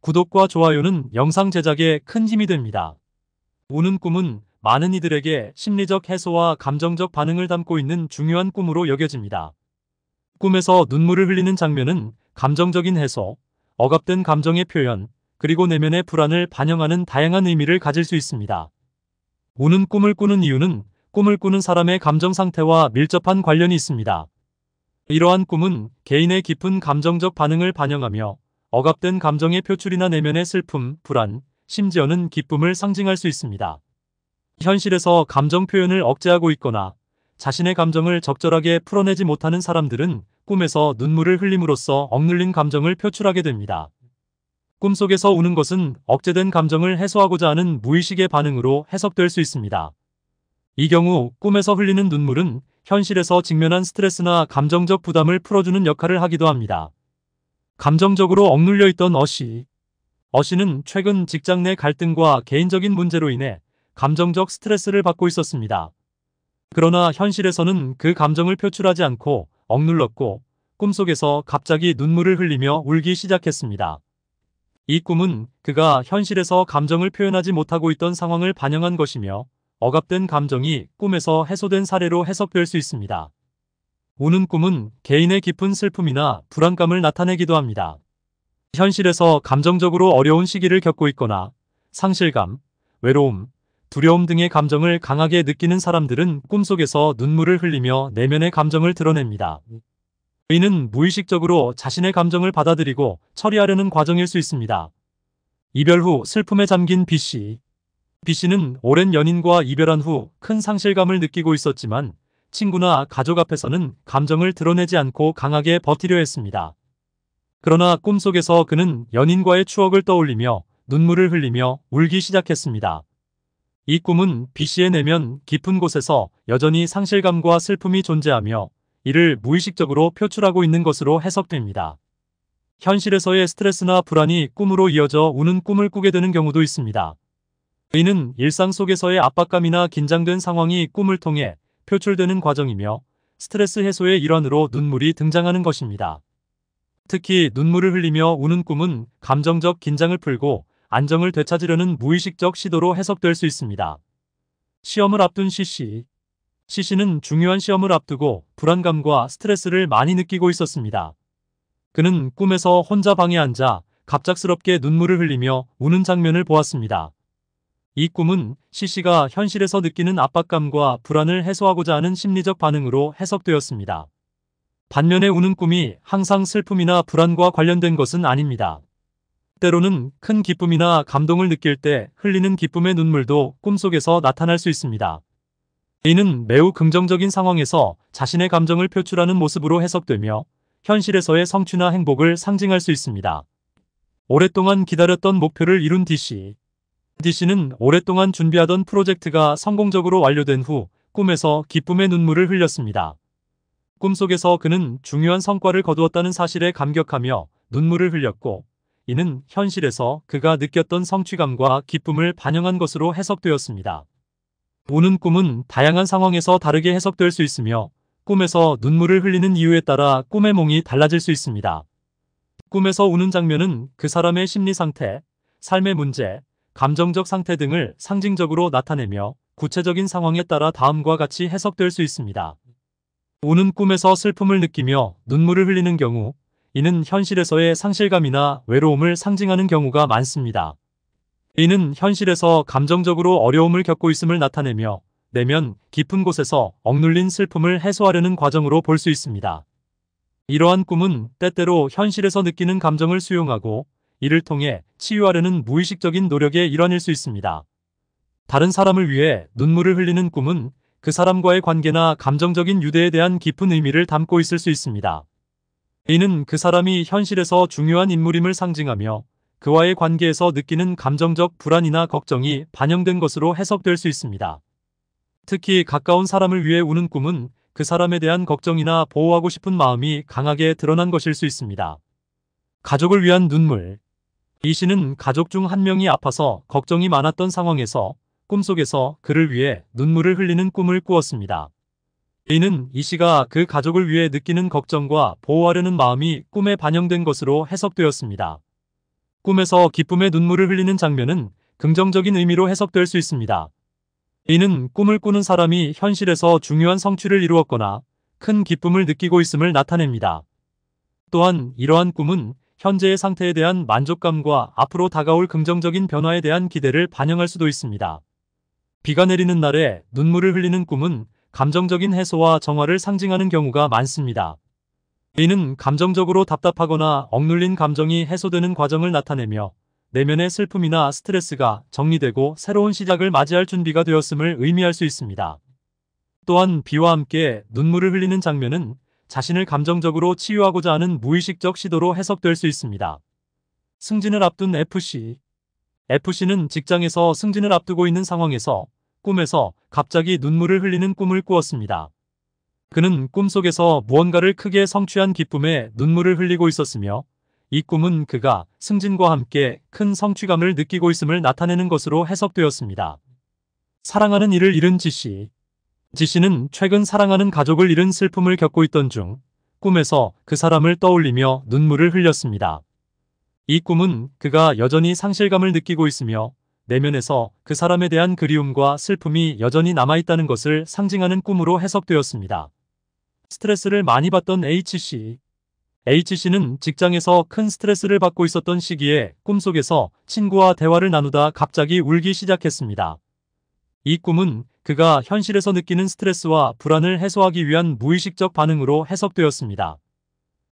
구독과 좋아요는 영상 제작에 큰 힘이 됩니다. 우는 꿈은 많은 이들에게 심리적 해소와 감정적 반응을 담고 있는 중요한 꿈으로 여겨집니다. 꿈에서 눈물을 흘리는 장면은 감정적인 해소, 억압된 감정의 표현, 그리고 내면의 불안을 반영하는 다양한 의미를 가질 수 있습니다. 우는 꿈을 꾸는 이유는 꿈을 꾸는 사람의 감정 상태와 밀접한 관련이 있습니다. 이러한 꿈은 개인의 깊은 감정적 반응을 반영하며 억압된 감정의 표출이나 내면의 슬픔, 불안, 심지어는 기쁨을 상징할 수 있습니다. 현실에서 감정 표현을 억제하고 있거나 자신의 감정을 적절하게 풀어내지 못하는 사람들은 꿈에서 눈물을 흘림으로써 억눌린 감정을 표출하게 됩니다. 꿈속에서 우는 것은 억제된 감정을 해소하고자 하는 무의식의 반응으로 해석될 수 있습니다. 이 경우 꿈에서 흘리는 눈물은 현실에서 직면한 스트레스나 감정적 부담을 풀어주는 역할을 하기도 합니다. 감정적으로 억눌려 있던 어씨. 어씨는 최근 직장 내 갈등과 개인적인 문제로 인해 감정적 스트레스를 받고 있었습니다. 그러나 현실에서는 그 감정을 표출하지 않고 억눌렀고 꿈속에서 갑자기 눈물을 흘리며 울기 시작했습니다. 이 꿈은 그가 현실에서 감정을 표현하지 못하고 있던 상황을 반영한 것이며 억압된 감정이 꿈에서 해소된 사례로 해석될 수 있습니다. 우는 꿈은 개인의 깊은 슬픔이나 불안감을 나타내기도 합니다. 현실에서 감정적으로 어려운 시기를 겪고 있거나 상실감, 외로움, 두려움 등의 감정을 강하게 느끼는 사람들은 꿈속에서 눈물을 흘리며 내면의 감정을 드러냅니다. 이는 무의식적으로 자신의 감정을 받아들이고 처리하려는 과정일 수 있습니다. 이별 후 슬픔에 잠긴 B씨 B씨는 오랜 연인과 이별한 후 큰 상실감을 느끼고 있었지만 친구나 가족 앞에서는 감정을 드러내지 않고 강하게 버티려 했습니다. 그러나 꿈속에서 그는 연인과의 추억을 떠올리며 눈물을 흘리며 울기 시작했습니다. 이 꿈은 B씨의 내면 깊은 곳에서 여전히 상실감과 슬픔이 존재하며 이를 무의식적으로 표출하고 있는 것으로 해석됩니다. 현실에서의 스트레스나 불안이 꿈으로 이어져 우는 꿈을 꾸게 되는 경우도 있습니다. 이는 일상 속에서의 압박감이나 긴장된 상황이 꿈을 통해 표출되는 과정이며 스트레스 해소의 일환으로 눈물이 등장하는 것입니다. 특히 눈물을 흘리며 우는 꿈은 감정적 긴장을 풀고 안정을 되찾으려는 무의식적 시도로 해석될 수 있습니다. 시험을 앞둔 CC CC는 중요한 시험을 앞두고 불안감과 스트레스를 많이 느끼고 있었습니다. 그는 꿈에서 혼자 방에 앉아 갑작스럽게 눈물을 흘리며 우는 장면을 보았습니다. 이 꿈은 c c 가 현실에서 느끼는 압박감과 불안을 해소하고자 하는 심리적 반응으로 해석되었습니다. 반면에 우는 꿈이 항상 슬픔이나 불안과 관련된 것은 아닙니다. 때로는 큰 기쁨이나 감동을 느낄 때 흘리는 기쁨의 눈물도 꿈속에서 나타날 수 있습니다. 이는 매우 긍정적인 상황에서 자신의 감정을 표출하는 모습으로 해석되며 현실에서의 성취나 행복을 상징할 수 있습니다. 오랫동안 기다렸던 목표를 이룬 DC, DC는 오랫동안 준비하던 프로젝트가 성공적으로 완료된 후 꿈에서 기쁨의 눈물을 흘렸습니다. 꿈속에서 그는 중요한 성과를 거두었다는 사실에 감격하며 눈물을 흘렸고 이는 현실에서 그가 느꼈던 성취감과 기쁨을 반영한 것으로 해석되었습니다. 우는 꿈은 다양한 상황에서 다르게 해석될 수 있으며 꿈에서 눈물을 흘리는 이유에 따라 꿈의 몽이 달라질 수 있습니다. 꿈에서 우는 장면은 그 사람의 심리 상태, 삶의 문제, 감정적 상태 등을 상징적으로 나타내며 구체적인 상황에 따라 다음과 같이 해석될 수 있습니다. 우는 꿈에서 슬픔을 느끼며 눈물을 흘리는 경우 이는 현실에서의 상실감이나 외로움을 상징하는 경우가 많습니다. 이는 현실에서 감정적으로 어려움을 겪고 있음을 나타내며 내면 깊은 곳에서 억눌린 슬픔을 해소하려는 과정으로 볼 수 있습니다. 이러한 꿈은 때때로 현실에서 느끼는 감정을 수용하고 이를 통해 치유하려는 무의식적인 노력의 일환일 수 있습니다. 다른 사람을 위해 눈물을 흘리는 꿈은 그 사람과의 관계나 감정적인 유대에 대한 깊은 의미를 담고 있을 수 있습니다. 이는 그 사람이 현실에서 중요한 인물임을 상징하며 그와의 관계에서 느끼는 감정적 불안이나 걱정이 반영된 것으로 해석될 수 있습니다. 특히 가까운 사람을 위해 우는 꿈은 그 사람에 대한 걱정이나 보호하고 싶은 마음이 강하게 드러난 것일 수 있습니다. 가족을 위한 눈물, 이 씨는 가족 중 한 명이 아파서 걱정이 많았던 상황에서 꿈속에서 그를 위해 눈물을 흘리는 꿈을 꾸었습니다. 이는 이 씨가 그 가족을 위해 느끼는 걱정과 보호하려는 마음이 꿈에 반영된 것으로 해석되었습니다. 꿈에서 기쁨의 눈물을 흘리는 장면은 긍정적인 의미로 해석될 수 있습니다. 이는 꿈을 꾸는 사람이 현실에서 중요한 성취를 이루었거나 큰 기쁨을 느끼고 있음을 나타냅니다. 또한 이러한 꿈은 현재의 상태에 대한 만족감과 앞으로 다가올 긍정적인 변화에 대한 기대를 반영할 수도 있습니다. 비가 내리는 날에 눈물을 흘리는 꿈은 감정적인 해소와 정화를 상징하는 경우가 많습니다. 이는 감정적으로 답답하거나 억눌린 감정이 해소되는 과정을 나타내며 내면의 슬픔이나 스트레스가 정리되고 새로운 시작을 맞이할 준비가 되었음을 의미할 수 있습니다. 또한 비와 함께 눈물을 흘리는 장면은 자신을 감정적으로 치유하고자 하는 무의식적 시도로 해석될 수 있습니다. 승진을 앞둔 FC FC는 직장에서 승진을 앞두고 있는 상황에서 꿈에서 갑자기 눈물을 흘리는 꿈을 꾸었습니다. 그는 꿈속에서 무언가를 크게 성취한 기쁨에 눈물을 흘리고 있었으며 이 꿈은 그가 승진과 함께 큰 성취감을 느끼고 있음을 나타내는 것으로 해석되었습니다. 사랑하는 이를 잃은 지씨 지씨는 최근 사랑하는 가족을 잃은 슬픔을 겪고 있던 중 꿈에서 그 사람을 떠올리며 눈물을 흘렸습니다. 이 꿈은 그가 여전히 상실감을 느끼고 있으며 내면에서 그 사람에 대한 그리움과 슬픔이 여전히 남아있다는 것을 상징하는 꿈으로 해석되었습니다. 스트레스를 많이 받던 H씨 H씨는 직장에서 큰 스트레스를 받고 있었던 시기에 꿈속에서 친구와 대화를 나누다 갑자기 울기 시작했습니다. 이 꿈은 그가 현실에서 느끼는 스트레스와 불안을 해소하기 위한 무의식적 반응으로 해석되었습니다.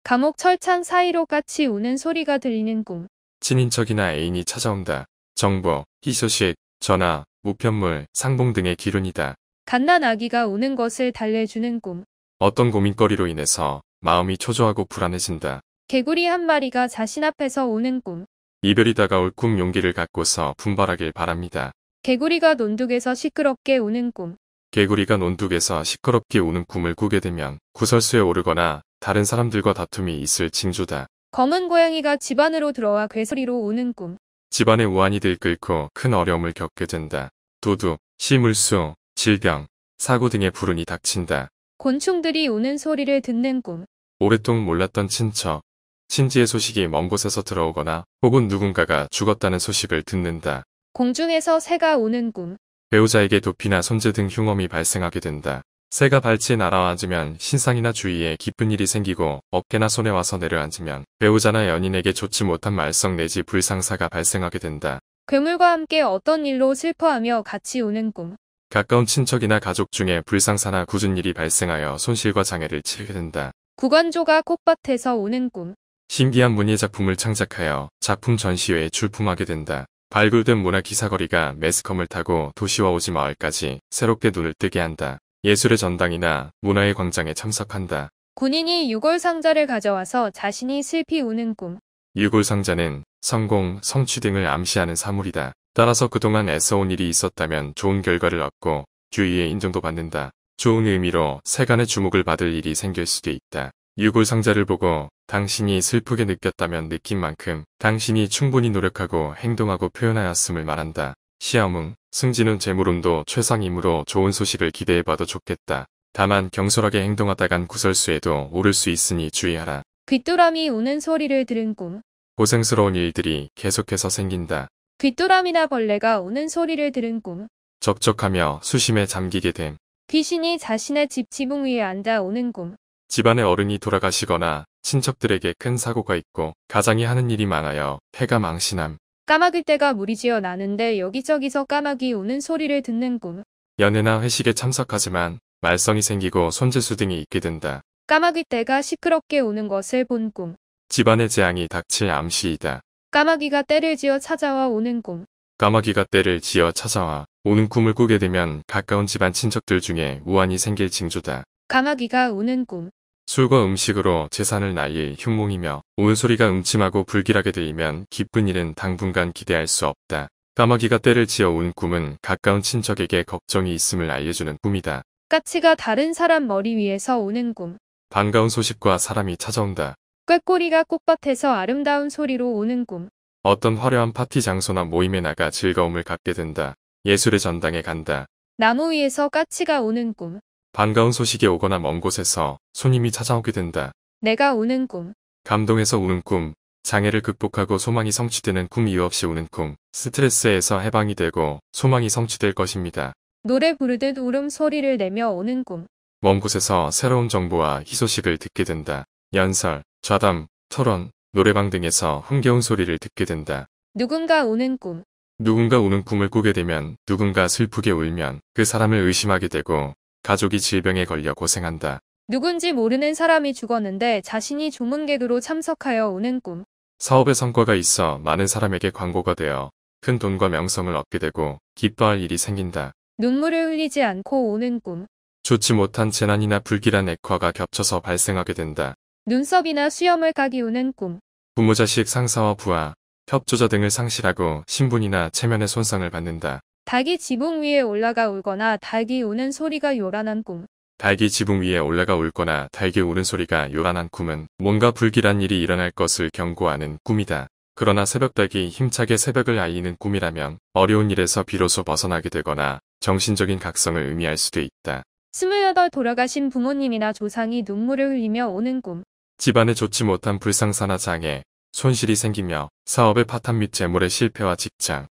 감옥 철창 사이로 까치 우는 소리가 들리는 꿈. 친인척이나 애인이 찾아온다. 정보, 희소식, 전화, 우편물, 상봉 등의 기운이다. 갓난 아기가 우는 것을 달래주는 꿈. 어떤 고민거리로 인해서 마음이 초조하고 불안해진다. 개구리 한 마리가 자신 앞에서 우는 꿈. 이별이 다가올 꿈 용기를 갖고서 분발하길 바랍니다. 개구리가 논둑에서 시끄럽게 우는 꿈. 개구리가 논둑에서 시끄럽게 우는 꿈을 꾸게 되면 구설수에 오르거나 다른 사람들과 다툼이 있을 징조다. 검은 고양이가 집안으로 들어와 괴소리로 우는 꿈. 집안의 우환이 들끓고 큰 어려움을 겪게 된다. 도둑, 시물수, 질병, 사고 등의 불운이 닥친다. 곤충들이 우는 소리를 듣는 꿈. 오랫동안 몰랐던 친척, 친지의 소식이 먼 곳에서 들어오거나 혹은 누군가가 죽었다는 소식을 듣는다. 공중에서 새가 오는 꿈. 배우자에게 도피나 손재 등 흉험이 발생하게 된다. 새가 발치에 날아앉으면 신상이나 주위에 기쁜 일이 생기고 어깨나 손에 와서 내려앉으면 배우자나 연인에게 좋지 못한 말썽 내지 불상사가 발생하게 된다. 괴물과 함께 어떤 일로 슬퍼하며 같이 우는 꿈. 가까운 친척이나 가족 중에 불상사나 굳은 일이 발생하여 손실과 장애를 치르게 된다. 구관조가 꽃밭에서 우는 꿈. 신기한 문예 작품을 창작하여 작품 전시회에 출품하게 된다. 발굴된 문화 기사거리가 매스컴을 타고 도시와 오지 마을까지 새롭게 눈을 뜨게 한다. 예술의 전당이나 문화의 광장에 참석한다. 군인이 유골 상자를 가져와서 자신이 슬피 우는 꿈. 유골 상자는 성공, 성취 등을 암시하는 사물이다. 따라서 그동안 애써온 일이 있었다면 좋은 결과를 얻고 주위의 인정도 받는다. 좋은 의미로 세간의 주목을 받을 일이 생길 수도 있다. 유골상자를 보고 당신이 슬프게 느꼈다면 느낀 만큼 당신이 충분히 노력하고 행동하고 표현하였음을 말한다. 시아웅, 승진은 재물운도최상이므로 좋은 소식을 기대해봐도 좋겠다. 다만 경솔하게 행동하다간 구설수에도 오를 수 있으니 주의하라. 귀뚜라미 우는 소리를 들은 꿈. 고생스러운 일들이 계속해서 생긴다. 귀뚜라미나 벌레가 우는 소리를 들은 꿈. 적적하며 수심에 잠기게 됨. 귀신이 자신의 집 지붕 위에 앉아 오는 꿈. 집안의 어른이 돌아가시거나 친척들에게 큰 사고가 있고 가장이 하는 일이 많아요. 해가 망신함. 까마귀 때가 무리지어 나는데 여기저기서 까마귀 우는 소리를 듣는 꿈. 연애나 회식에 참석하지만 말썽이 생기고 손재수 등이 있게 된다. 까마귀 때가 시끄럽게 우는 것을 본 꿈. 집안의 재앙이 닥칠 암시이다. 까마귀가 때를 지어 찾아와 오는 꿈. 까마귀가 때를 지어 찾아와 오는 꿈을 꾸게 되면 가까운 집안 친척들 중에 우환이 생길 징조다. 까마귀가 우는 꿈. 술과 음식으로 재산을 나이 흉몽이며 온소리가 음침하고 불길하게 되이면 기쁜 일은 당분간 기대할 수 없다. 까마귀가 때를 지어온 꿈은 가까운 친척에게 걱정이 있음을 알려주는 꿈이다. 까치가 다른 사람 머리 위에서 오는 꿈. 반가운 소식과 사람이 찾아온다. 꾀꼬리가 꽃밭에서 아름다운 소리로 오는 꿈. 어떤 화려한 파티 장소나 모임에 나가 즐거움을 갖게 된다. 예술의 전당에 간다. 나무 위에서 까치가 오는 꿈. 반가운 소식이 오거나 먼 곳에서 손님이 찾아오게 된다. 내가 우는 꿈. 감동에서 우는 꿈, 장애를 극복하고 소망이 성취되는 꿈 이유 없이 우는 꿈, 스트레스에서 해방이 되고 소망이 성취될 것입니다. 노래 부르듯 울음소리를 내며 오는 꿈. 먼 곳에서 새로운 정보와 희소식을 듣게 된다. 연설, 좌담, 토론, 노래방 등에서 흥겨운 소리를 듣게 된다. 누군가 우는 꿈. 누군가 우는 꿈을 꾸게 되면 누군가 슬프게 울면 그 사람을 의심하게 되고 가족이 질병에 걸려 고생한다. 누군지 모르는 사람이 죽었는데 자신이 조문객으로 참석하여 오는 꿈. 사업의 성과가 있어 많은 사람에게 광고가 되어 큰 돈과 명성을 얻게 되고 기뻐할 일이 생긴다. 눈물을 흘리지 않고 오는 꿈. 좋지 못한 재난이나 불길한 액화가 겹쳐서 발생하게 된다. 눈썹이나 수염을 까기 우는 꿈. 부모 자식 상사와 부하, 협조자 등을 상실하고 신분이나 체면의 손상을 받는다. 닭이 지붕 위에 올라가 울거나 닭이 우는 소리가 요란한 꿈. 닭이 지붕 위에 올라가 울거나 닭이 우는 소리가 요란한 꿈은 뭔가 불길한 일이 일어날 것을 경고하는 꿈이다. 그러나 새벽닭이 힘차게 새벽을 알리는 꿈이라면 어려운 일에서 비로소 벗어나게 되거나 정신적인 각성을 의미할 수도 있다. 스물여덟 돌아가신 부모님이나 조상이 눈물을 흘리며 오는 꿈. 집안에 좋지 못한 불상사나 장애, 손실이 생기며 사업의 파탄 및 재물의 실패와 직장,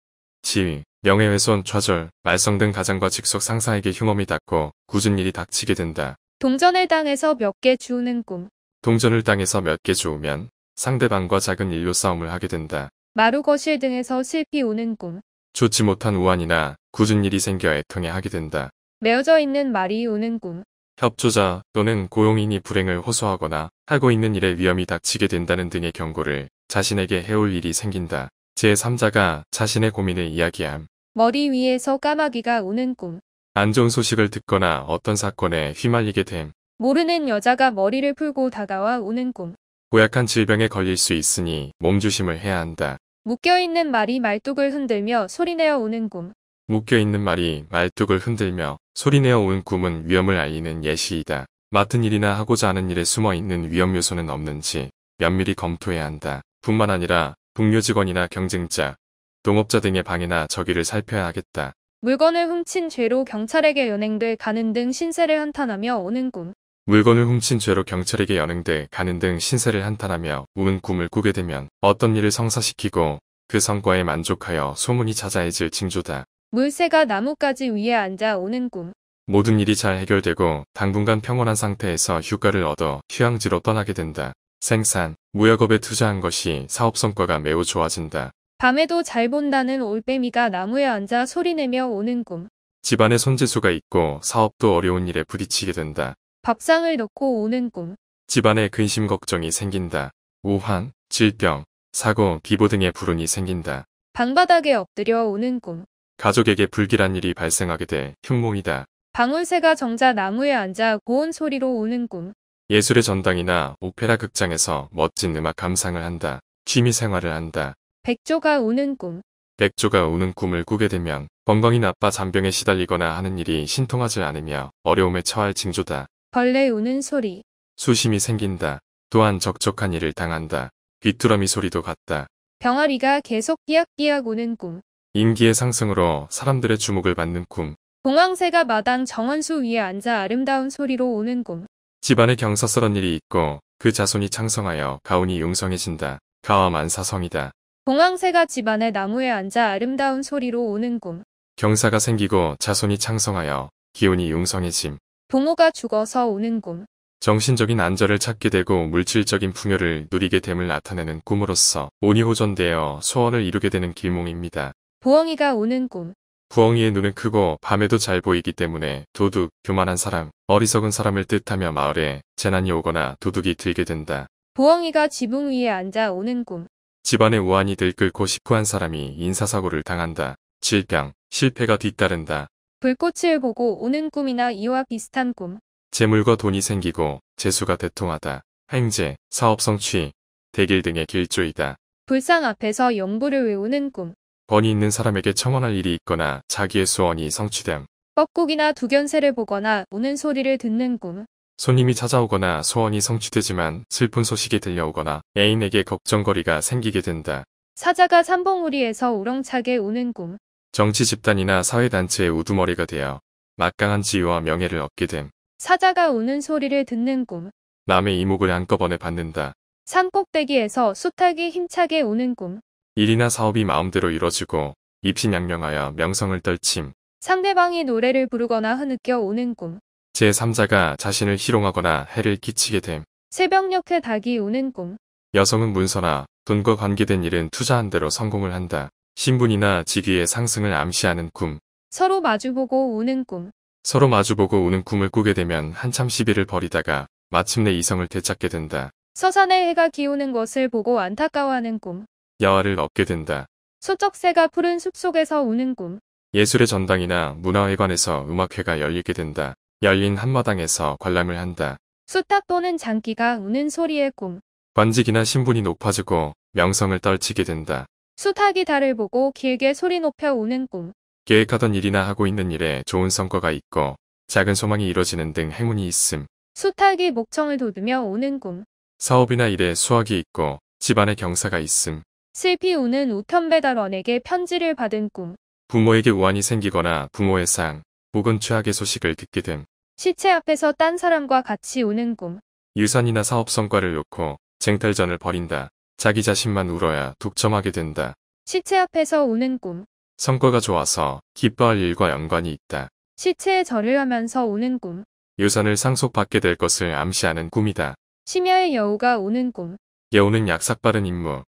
지위, 명예훼손, 좌절, 말썽 등 가장과 직속 상사에게 흉험이 닿고 굳은 일이 닥치게 된다. 동전을 땅에서 몇 개 주우는 꿈. 동전을 땅에서 몇 개 주우면 상대방과 작은 일로 싸움을 하게 된다. 마루거실 등에서 슬피 우는 꿈. 좋지 못한 우환이나 굳은 일이 생겨 애통해 하게 된다. 메어져 있는 말이 우는 꿈. 협조자 또는 고용인이 불행을 호소하거나 하고 있는 일에 위험이 닥치게 된다는 등의 경고를 자신에게 해올 일이 생긴다. 제3자가 자신의 고민을 이야기함. 머리 위에서 까마귀가 우는 꿈. 안 좋은 소식을 듣거나 어떤 사건에 휘말리게 됨. 모르는 여자가 머리를 풀고 다가와 우는 꿈. 고약한 질병에 걸릴 수 있으니 몸조심을 해야 한다. 묶여있는 말이 말뚝을 흔들며 소리내어 우는 꿈. 묶여있는 말이 말뚝을 흔들며 소리내어 우는 꿈은 위험을 알리는 예시이다. 맡은 일이나 하고자 하는 일에 숨어있는 위험 요소는 없는지 면밀히 검토해야 한다. 뿐만 아니라 동료 직원이나 경쟁자, 동업자 등의 방이나 저기를 살펴야 하겠다. 물건을 훔친 죄로 경찰에게 연행돼 가는 등 신세를 한탄하며 오는 꿈. 물건을 훔친 죄로 경찰에게 연행돼 가는 등 신세를 한탄하며 우는 꿈을 꾸게 되면 어떤 일을 성사시키고 그 성과에 만족하여 소문이 자자해질 징조다. 물새가 나뭇가지 위에 앉아 오는 꿈. 모든 일이 잘 해결되고 당분간 평온한 상태에서 휴가를 얻어 휴양지로 떠나게 된다. 생산, 무역업에 투자한 것이 사업 성과가 매우 좋아진다. 밤에도 잘 본다는 올빼미가 나무에 앉아 소리내며 오는 꿈. 집안에 손재수가 있고 사업도 어려운 일에 부딪히게 된다. 밥상을 놓고 오는 꿈. 집안에 근심 걱정이 생긴다. 우환, 질병, 사고, 비보 등의 불운이 생긴다. 방바닥에 엎드려 오는 꿈. 가족에게 불길한 일이 발생하게 돼 흉몽이다. 방울새가 정자 나무에 앉아 고운 소리로 우는 꿈. 예술의 전당이나 오페라 극장에서 멋진 음악 감상을 한다. 취미 생활을 한다. 백조가 우는 꿈. 백조가 우는 꿈을 꾸게 되면 건강이 나빠 잔병에 시달리거나 하는 일이 신통하지 않으며 어려움에 처할 징조다. 벌레 우는 소리. 수심이 생긴다. 또한 적적한 일을 당한다. 귀뚜라미 소리도 같다. 병아리가 계속 끼약끼약 우는 꿈. 인기의 상승으로 사람들의 주목을 받는 꿈. 공황새가 마당 정원수 위에 앉아 아름다운 소리로 우는 꿈. 집안에 경사스런 일이 있고 그 자손이 창성하여 가온이 용성해진다. 가와 만사성이다. 공황새가 집안의 나무에 앉아 아름다운 소리로 오는 꿈. 경사가 생기고 자손이 창성하여 기운이 융성해짐. 부모가 죽어서 오는 꿈. 정신적인 안절을 찾게 되고 물질적인 풍요를 누리게 됨을 나타내는 꿈으로써 온이 호전되어 소원을 이루게 되는 길몽입니다. 부엉이가 오는 꿈. 부엉이의 눈은 크고 밤에도 잘 보이기 때문에 도둑, 교만한 사람, 어리석은 사람을 뜻하며 마을에 재난이 오거나 도둑이 들게 된다. 부엉이가 지붕 위에 앉아 오는 꿈. 집안의 우환이 들끓고 싶고 한 사람이 인사사고를 당한다. 질병, 실패가 뒤따른다. 불꽃을 보고 오는 꿈이나 이와 비슷한 꿈. 재물과 돈이 생기고 재수가 대통하다. 행재 사업 성취, 대길 등의 길조이다. 불상 앞에서 영부를 외우는 꿈. 권위 있는 사람에게 청원할 일이 있거나 자기의 소원이 성취됨. 뻐꾸이나 두견새를 보거나 우는 소리를 듣는 꿈. 손님이 찾아오거나 소원이 성취되지만 슬픈 소식이 들려오거나 애인에게 걱정거리가 생기게 된다. 사자가 삼봉우리에서 우렁차게 우는 꿈. 정치 집단이나 사회단체의 우두머리가 되어 막강한 지위와 명예를 얻게 됨. 사자가 우는 소리를 듣는 꿈. 남의 이목을 한꺼번에 받는다. 산 꼭대기에서 수탉이 힘차게 우는 꿈. 일이나 사업이 마음대로 이뤄지고 입신양명하여 명성을 떨침. 상대방이 노래를 부르거나 흐느껴 우는 꿈. 제3자가 자신을 희롱하거나 해를 끼치게 됨. 새벽녘에 닭이 우는 꿈. 여성은 문서나 돈과 관계된 일은 투자한 대로 성공을 한다. 신분이나 직위의 상승을 암시하는 꿈. 서로 마주보고 우는 꿈. 서로 마주보고 우는 꿈을 꾸게 되면 한참 시비를 벌이다가 마침내 이성을 되찾게 된다. 서산에 해가 기우는 것을 보고 안타까워하는 꿈. 야화를 얻게 된다. 소쩍새가 푸른 숲속에서 우는 꿈. 예술의 전당이나 문화회관에서 음악회가 열리게 된다. 열린 한마당에서 관람을 한다. 수탉 또는 장기가 우는 소리의 꿈. 관직이나 신분이 높아지고 명성을 떨치게 된다. 수탉이 달을 보고 길게 소리 높여 우는 꿈. 계획하던 일이나 하고 있는 일에 좋은 성과가 있고 작은 소망이 이뤄지는 등 행운이 있음. 수탉이 목청을 돋으며 우는 꿈. 사업이나 일에 수확이 있고 집안에 경사가 있음. 슬피 우는 우편 배달원에게 편지를 받은 꿈. 부모에게 우환이 생기거나 부모의 상, 보은 최악의 소식을 듣게 됨. 시체 앞에서 딴 사람과 같이 우는 꿈. 유산이나 사업 성과를 놓고 쟁탈전을 벌인다. 자기 자신만 울어야 독점하게 된다. 시체 앞에서 우는 꿈. 성과가 좋아서 기뻐할 일과 연관이 있다. 시체에 절을 하면서 우는 꿈. 유산을 상속받게 될 것을 암시하는 꿈이다. 심야의 여우가 우는 꿈. 여우는 약삭빠른 임무,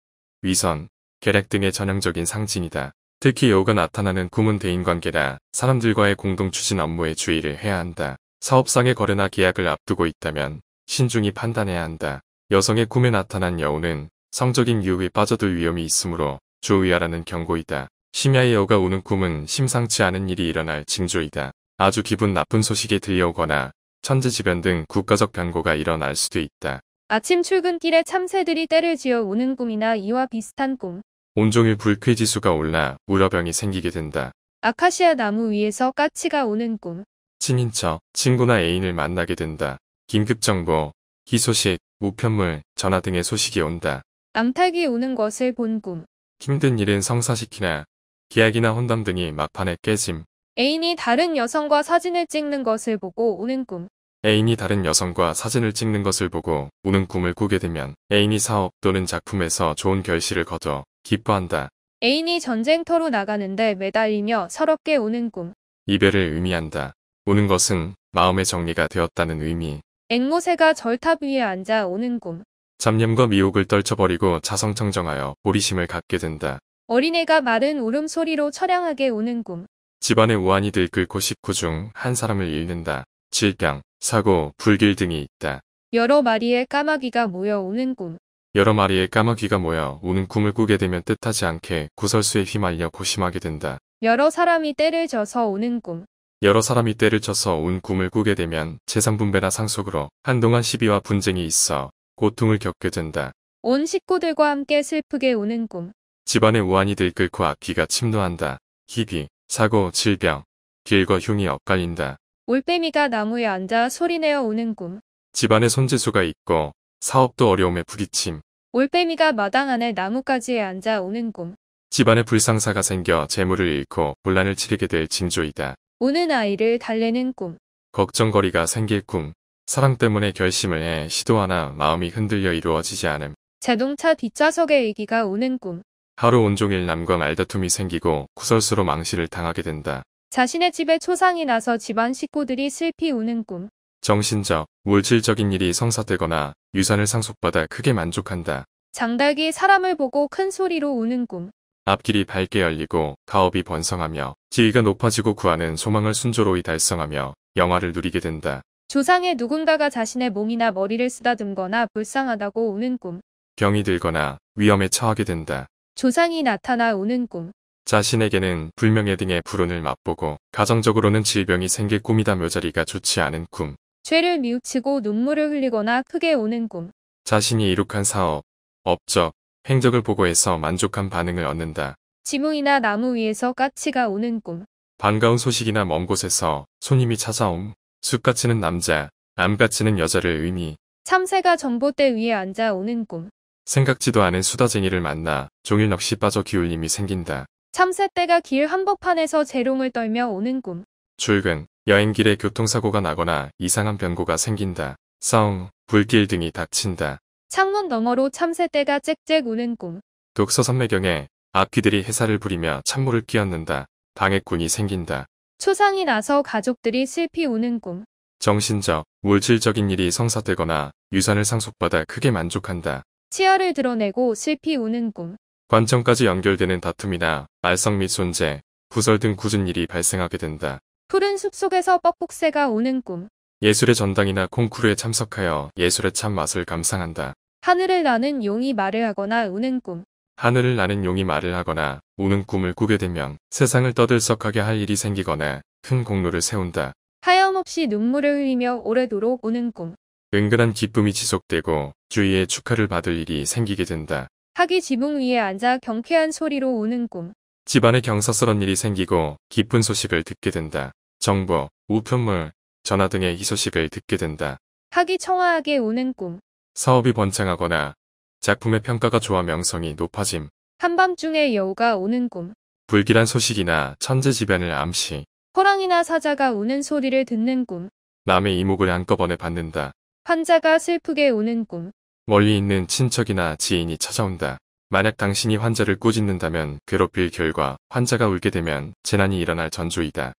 위선, 계략 등의 전형적인 상징이다. 특히 여우가 나타나는 구문 대인관계라 사람들과의 공동 추진 업무에 주의를 해야 한다. 사업상의 거래나 계약을 앞두고 있다면 신중히 판단해야 한다. 여성의 꿈에 나타난 여우는 성적인 유혹에 빠져들 위험이 있으므로 주의하라는 경고이다. 심야의 여우가 우는 꿈은 심상치 않은 일이 일어날 징조이다. 아주 기분 나쁜 소식이 들려오거나 천재지변 등 국가적 변고가 일어날 수도 있다. 아침 출근길에 참새들이 때를 지어 우는 꿈이나 이와 비슷한 꿈, 온종일 불쾌지수가 올라 우려병이 생기게 된다. 아카시아 나무 위에서 까치가 오는 꿈. 친인척, 친구나 애인을 만나게 된다. 긴급정보, 기소식, 우편물, 전화 등의 소식이 온다. 암탉이 우는 것을 본 꿈. 힘든 일은 성사시키나 기약이나 혼담 등이 막판에 깨짐. 애인이 다른 여성과 사진을 찍는 것을 보고 우는 꿈. 애인이 다른 여성과 사진을 찍는 것을 보고 우는 꿈을 꾸게 되면 애인이 사업 또는 작품에서 좋은 결실을 거둬 기뻐한다. 애인이 전쟁터로 나가는데 매달리며 서럽게 우는 꿈. 이별을 의미한다. 우는 것은 마음의 정리가 되었다는 의미. 앵무새가 절탑 위에 앉아 우는 꿈. 잡념과 미혹을 떨쳐버리고 자성청정하여 보리심을 갖게 된다. 어린애가 마른 울음소리로 처량하게 우는 꿈. 집안의 우환이 들끓고 그 식구 중 한 사람을 잃는다. 질병, 사고, 불길 등이 있다. 여러 마리의 까마귀가 모여 우는 꿈. 여러 마리의 까마귀가 모여 우는 꿈을 꾸게 되면 뜻하지 않게 구설수에 휘말려 고심하게 된다. 여러 사람이 때를 져서 우는 꿈. 여러 사람이 때를 져서 운 꿈을 꾸게 되면 재산 분배나 상속으로 한동안 시비와 분쟁이 있어 고통을 겪게 된다. 온 식구들과 함께 슬프게 우는 꿈. 집안의 우환이 들끓고 악귀가 침노한다. 희비, 사고, 질병, 길과 흉이 엇갈린다. 올빼미가 나무에 앉아 소리내어 우는 꿈. 집안에 손재수가 있고 사업도 어려움에 부딪힘. 올빼미가 마당 안에 나뭇가지에 앉아 우는 꿈. 집안에 불상사가 생겨 재물을 잃고 혼란을 치르게 될 징조이다. 우는 아이를 달래는 꿈. 걱정거리가 생길 꿈. 사랑 때문에 결심을 해 시도하나 마음이 흔들려 이루어지지 않음. 자동차 뒷좌석에 애기가 우는 꿈. 하루 온종일 남과 말다툼이 생기고 구설수로 망신을 당하게 된다. 자신의 집에 초상이 나서 집안 식구들이 슬피 우는 꿈. 정신적, 물질적인 일이 성사되거나 유산을 상속받아 크게 만족한다. 장닭이 사람을 보고 큰 소리로 우는 꿈. 앞길이 밝게 열리고 가업이 번성하며 지위가 높아지고 구하는 소망을 순조로이 달성하며 영화를 누리게 된다. 조상의 누군가가 자신의 몸이나 머리를 쓰다듬거나 불쌍하다고 우는 꿈. 병이 들거나 위험에 처하게 된다. 조상이 나타나 우는 꿈. 자신에게는 불명예 등의 불운을 맛보고 가정적으로는 질병이 생길 꿈이다 묘자리가 좋지 않은 꿈. 죄를 미우치고 눈물을 흘리거나 크게 우는 꿈. 자신이 이룩한 사업, 업적, 행적을 보고해서 만족한 반응을 얻는다. 지붕이나 나무 위에서 까치가 우는 꿈. 반가운 소식이나 먼 곳에서 손님이 찾아옴. 숲까치는 남자, 암까치는 여자를 의미. 참새가 전봇대 위에 앉아 오는 꿈. 생각지도 않은 수다쟁이를 만나 종일 넋이 빠져 기울림이 생긴다. 참새떼가 길 한복판에서 재롱을 떨며 오는 꿈. 출근, 여행길에 교통사고가 나거나 이상한 변고가 생긴다. 싸움, 불길 등이 닥친다. 창문 너머로 참새떼가 짹짹 우는 꿈. 독서 선매경에 앞귀들이 해사를 부리며 찬물을 끼얹는다. 방해꾼이 생긴다. 초상이 나서 가족들이 슬피 우는 꿈. 정신적, 물질적인 일이 성사되거나 유산을 상속받아 크게 만족한다. 치아를 드러내고 슬피 우는 꿈. 관청까지 연결되는 다툼이나 말썽 및손재 부설 등 굳은 일이 발생하게 된다. 푸른 숲속에서 뻑뻑새가 오는 꿈. 예술의 전당이나 콩쿠르에 참석하여 예술의 참맛을 감상한다. 하늘을 나는 용이 말을 하거나 우는 꿈. 하늘을 나는 용이 말을 하거나 우는 꿈을 꾸게 되면 세상을 떠들썩하게 할 일이 생기거나 큰 공로를 세운다. 하염없이 눈물을 흘리며 오래도록 우는 꿈. 은근한 기쁨이 지속되고 주위에 축하를 받을 일이 생기게 된다. 하기 지붕 위에 앉아 경쾌한 소리로 우는 꿈. 집안에 경사스런 일이 생기고 기쁜 소식을 듣게 된다. 정보, 우편물, 전화 등의 이 소식을 듣게 된다. 학이 청아하게 오는 꿈. 사업이 번창하거나 작품의 평가가 좋아 명성이 높아짐. 한밤중에 여우가 오는 꿈. 불길한 소식이나 천재지변을 암시. 호랑이나 사자가 우는 소리를 듣는 꿈. 남의 이목을 한꺼번에 받는다. 환자가 슬프게 우는 꿈. 멀리 있는 친척이나 지인이 찾아온다. 만약 당신이 환자를 꾸짖는다면 괴롭힐 결과 환자가 울게 되면 재난이 일어날 전조이다.